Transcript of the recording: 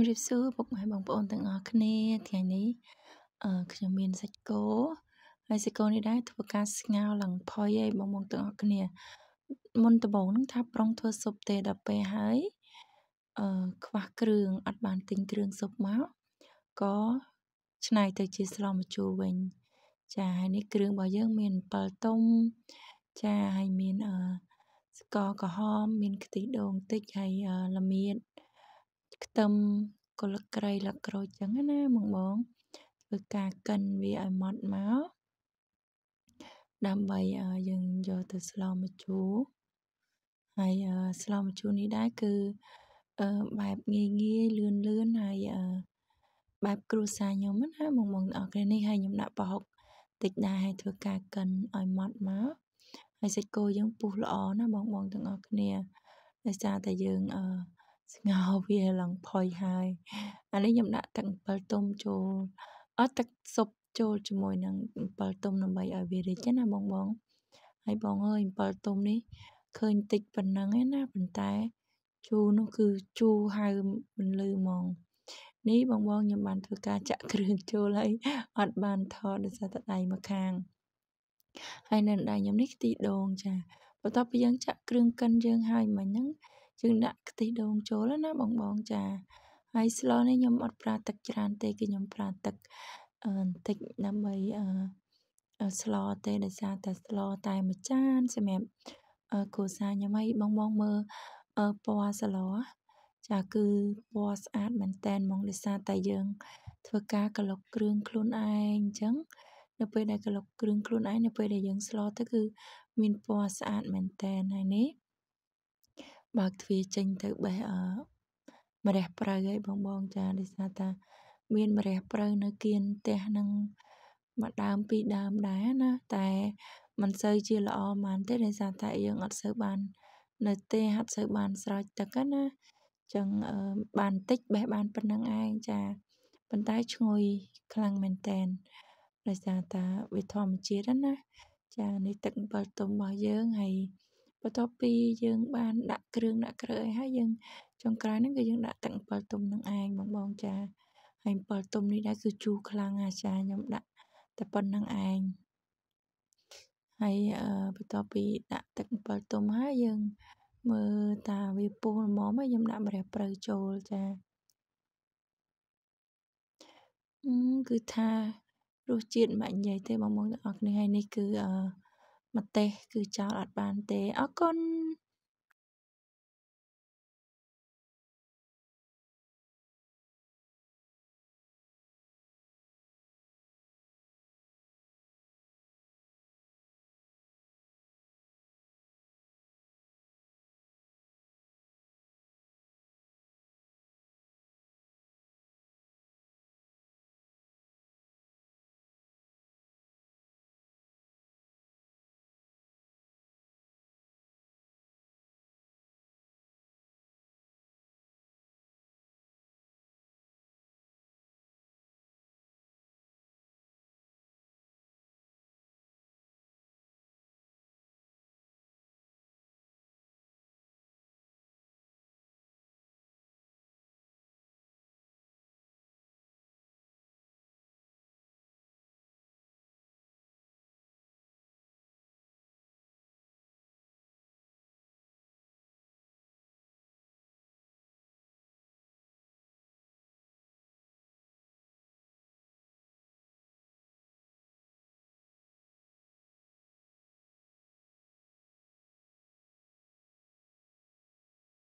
ម្រាបសួរពុកម៉ែបងប្អូនទាំងអស់គ្នាថ្ងៃនេះអឺខ្ញុំមានសាច់គោហើយសាច់គោនេះដែរធ្វើការស្ងោរឡើងផុយឲ្យបងបងទាំងអស់គ្នាមុនដំបូងហ្នឹងថាប្រុងធ្វើស៊ុបទេដល់ពេលហើយអឺខ្វះគ្រឿងអត់បានទិញគ្រឿងស៊ុបមកក៏ឆ្នៃទៅជាស្លម្ជូរវិញ ចាហើយនេះគ្រឿងរបស់យើងមាន7ទុំចាហើយមានអឺស្ករក្រហមមានខ្ទិះដូងតិចហើយល្មៀតអឺខ្ទឹមគល់គ្រៃល្លក្រូចចឹងណាបងបងធ្វើការកិនវាឲ្យម៉ត់មកដើម្បីយើងយកទៅស្លម្ជូរហើយស្លម្ជូរនេះដែរគឺបែបងាយងាយលឿនលឿនហើយបែបគ្រួសារខ្ញុំណាបងបងអរគ្នានេះហើយខ្ញុំដាក់ប្រហុកតិចដែរហើយធ្វើការកិនឲ្យម៉ត់មកហើយសាច់គោយើងពុះល្អណាបងបងទាំងអស់គ្នាដោយសារតែយើងអឺស្ងោរវាឡើងផុយហើយអានេះខ្ញុំដាក់ទឹក7ទុំចូលអត់ទឹកស៊ុបចូលជាមួយនឹង7ទុំដើម្បីឲ្យវារីកណាបងបងហើយបងអើយ7ទុំនេះឃើញតិចប៉ុណ្ណឹងឯណាប៉ុន្តែជូរនោះគឺជូរហើមមិនលឺហ្មងនេះបងបងខ្ញុំបានធ្វើការចាក់គ្រឿងចូលហើយអត់បានថតដោយសារតែដៃមួយខាងហើយនៅដៃខ្ញុំនេះខ្ទិះដូងចាបន្ទាប់ពីយើងចាក់គ្រឿងកិនយើងហើយមិញហ្នឹងយើងដាក់ខ្ទិះដូងចូលណាបងបងចាហើយស្លនេះខ្ញុំអត់ប្រើទឹកច្រើនទេគឺខ្ញុំប្រើទឹកបន្តិចដើម្បីស្លទេដោយសារតែស្លតែមួយចានសម្រាប់គ្រួសារខ្ញុំហើយបងបងមើលពណ៌ស្លចាគឺពណ៌ស្អាតមែនតែនហ្មងដោយសារតែយើង ធ្វើការកលុកគ្រឿងខ្លួនឯងអញ្ចឹង នៅពេលដែលកលុកគ្រឿងខ្លួនឯងនៅពេលដែលយើងស្លទៅគឺមានពណ៌ស្អាតមែនតែនហើយនេះបើកទ្វារចេញទៅបេះអឺម្រះព្រៅហើយបងបងចាដោយសារតាមានម្រះព្រៅនៅគៀនផ្ទះនឹងមួយដើមពីរដើមដែរណាតែមិនសូវជាល្អបានទេដោយសារតែយើងអត់សូវបាន នៅទេអត់សូវបានស្រោចទឹកណាចឹងបានតិចបេះបានប៉ុណ្្នឹងឯងចាប៉ុន្តែឈ្ងុយខ្លាំងមែនតែនដោយសារតាវាធម្មជាតិណា ចានេះទឹកអំពិលទុំរបស់យើងហើយបន្ទាប់ពីយើងបានដាក់គ្រឿងដាក់ក្រើហើយយើងចុងក្រោយហ្នឹងគឺយើងដាក់ទឹក7ទុំនឹងឯងបងបងចាហើយ7ទុំនេះដែរគឺជូរខ្លាំងអាចាខ្ញុំដាក់តែប៉ុណ្្នឹងឯងហើយបន្ទាប់ពីដាក់ទឹក7ទុំហើយយើងមើលតាវាពុះល្មមហើយខ្ញុំដាក់ម្រះព្រៅចូលចាគឺថារសជាតិមិននិយាយទេបងប្អូនទាំងអស់គ្នាហើយនេះគឺអឺម្ទេសគឺចោល អត់បាន ទេអរគុណ។